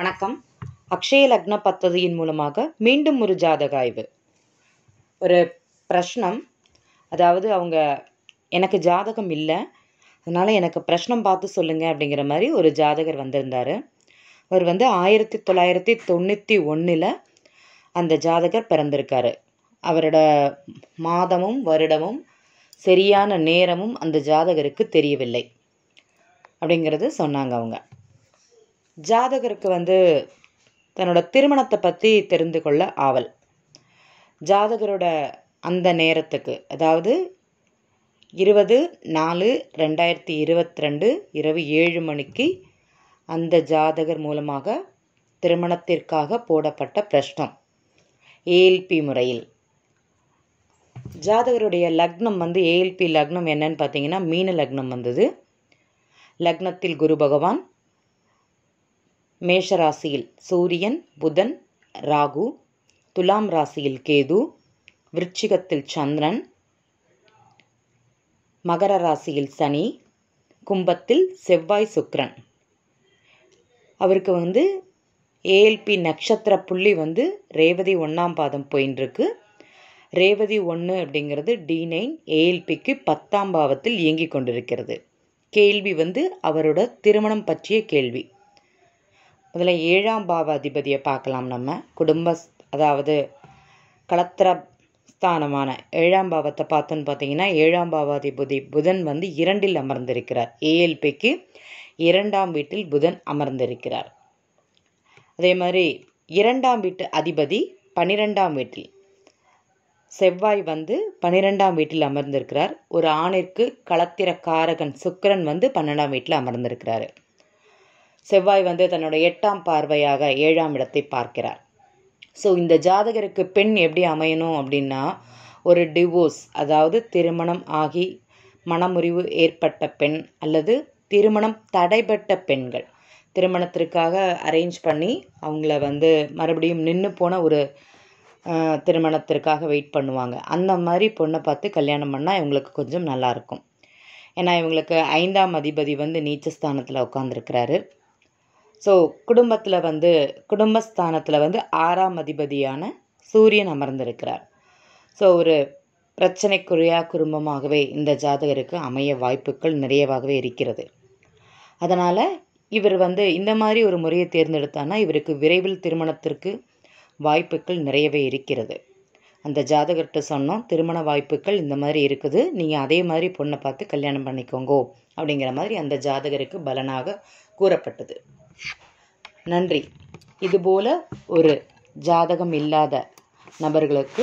வணக்கம் அக்ஷய லக்ன பத்ததியின் மூலமாக மீண்டும் ஒரு ஜாதக ஆய்வு ஒரு பிரஷ்னம் அதாவது அவங்க எனக்கு ஜாதகம் இல்லை அதனால் எனக்கு பிரஷ்னம் பார்த்து சொல்லுங்கள் அப்படிங்கிற மாதிரி ஒரு ஜாதகர் வந்திருந்தார் அவர் வந்து ஆயிரத்தி தொள்ளாயிரத்தி தொண்ணூற்றி ஒன்றில் அந்த ஜாதகர் பிறந்திருக்காரு அவரோட மாதமும் வருடமும் சரியான நேரமும் அந்த ஜாதகருக்கு தெரியவில்லை அப்படிங்கிறது சொன்னாங்க அவங்க ஜாதகருக்கு வந்து தன்னோட திருமணத்தை பற்றி தெரிந்து கொள்ள ஆவல் ஜாதகரோட அந்த நேரத்துக்கு அதாவது இருபது நாலு ரெண்டாயிரத்தி இருபத்தி ரெண்டு இரவு ஏழு மணிக்கு அந்த ஜாதகர் மூலமாக திருமணத்திற்காக போடப்பட்ட பிரஷ்னம் ஏஎல்பி முறையில் ஜாதகருடைய லக்னம் வந்து ஏஎல்பி லக்னம் என்னன்னு பார்த்தீங்கன்னா மீன லக்னம் வந்தது லக்னத்தில் குரு பகவான் மேஷராசியில் சூரியன் புதன் ராகு துலாம் ராசியில் கேது விருச்சிகத்தில் சந்திரன் மகர ராசியில் சனி கும்பத்தில் செவ்வாய் சுக்ரன் அவருக்கு வந்து ஏஎல்பி நட்சத்திர புள்ளி வந்து ரேவதி ஒன்றாம் பாதம் போயின்ட்டுருக்கு ரேவதி ஒன்று அப்படிங்கிறது டி நைன் ஏஎல்பிக்கு பத்தாம் பாவத்தில் இயங்கி கொண்டிருக்கிறது கேள்வி வந்து அவரோட திருமணம் பற்றிய கேள்வி அதில் ஏழாம் பாவாதிபதியை பார்க்கலாம் நம்ம குடும்ப அதாவது கலத்திர ஸ்தானமான ஏழாம் பாவத்தை பார்த்தோன்னு பார்த்தீங்கன்னா ஏழாம் பாவாதிபதி புதன் வந்து இரண்டில் அமர்ந்திருக்கிறார் ஏஎல்பிக்கு இரண்டாம் வீட்டில் புதன் அமர்ந்திருக்கிறார் அதே மாதிரி இரண்டாம் வீட்டு அதிபதி பன்னிரெண்டாம் வீட்டில் செவ்வாய் வந்து பன்னிரெண்டாம் வீட்டில் அமர்ந்திருக்கிறார் ஒரு ஆணிற்கு களத்திர காரகன் சுக்கரன் வந்து பன்னெண்டாம் வீட்டில் அமர்ந்திருக்கிறாரு செவ்வாய் வந்து தன்னோட எட்டாம் பார்வையாக ஏழாம் இடத்தை பார்க்கிறார் ஸோ இந்த ஜாதகருக்கு பெண் எப்படி அமையணும் அப்படின்னா ஒரு டிவோர்ஸ் அதாவது திருமணம் ஆகி மனமுறிவு ஏற்பட்ட பெண் அல்லது திருமணம் தடைபட்ட பெண்கள் திருமணத்திற்காக அரேஞ்ச் பண்ணி அவங்கள வந்து மறுபடியும் நின்று போன ஒரு திருமணத்திற்காக வெயிட் பண்ணுவாங்க அந்த மாதிரி பொண்ணை பார்த்து கல்யாணம் பண்ணால் இவங்களுக்கு கொஞ்சம் நல்லாயிருக்கும் ஏன்னா இவங்களுக்கு ஐந்தாம் அதிபதி வந்து நீச்சஸ்தானத்தில் உட்காந்துருக்கிறாரு ஸோ குடும்பத்தில் வந்து குடும்பஸ்தானத்தில் வந்து ஆறாம் அதிபதியான சூரியன் அமர்ந்திருக்கிறார் ஸோ ஒரு பிரச்சனைக்குரியா குடும்பமாகவே இந்த ஜாதகருக்கு அமைய வாய்ப்புகள் நிறையவாகவே இருக்கிறது அதனால் இவர் வந்து இந்த மாதிரி ஒரு முறையை தேர்ந்தெடுத்தானா இவருக்கு விரைவில் திருமணத்திற்கு வாய்ப்புகள் நிறையவே இருக்கிறது அந்த ஜாதகர்கிட்ட சொன்னோம் திருமண வாய்ப்புகள் இந்த மாதிரி இருக்குது நீங்கள் அதே மாதிரி பொண்ணை பார்த்து கல்யாணம் பண்ணிக்கோங்கோ அப்படிங்கிற மாதிரி அந்த ஜாதகருக்கு பலனாக கூறப்பட்டது நன்றி இதுபோல ஒரு ஜாதகம் இல்லாத நபர்களுக்கு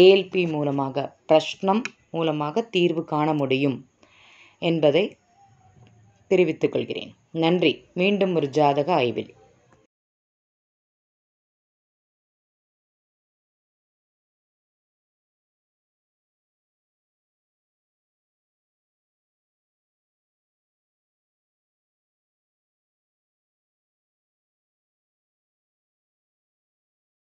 ஏஎல்பி மூலமாக பிரஷ்னம் மூலமாக தீர்வு காண முடியும் என்பதை தெரிவித்துக் கொள்கிறேன் நன்றி மீண்டும் ஒரு ஜாதக ஆய்வில்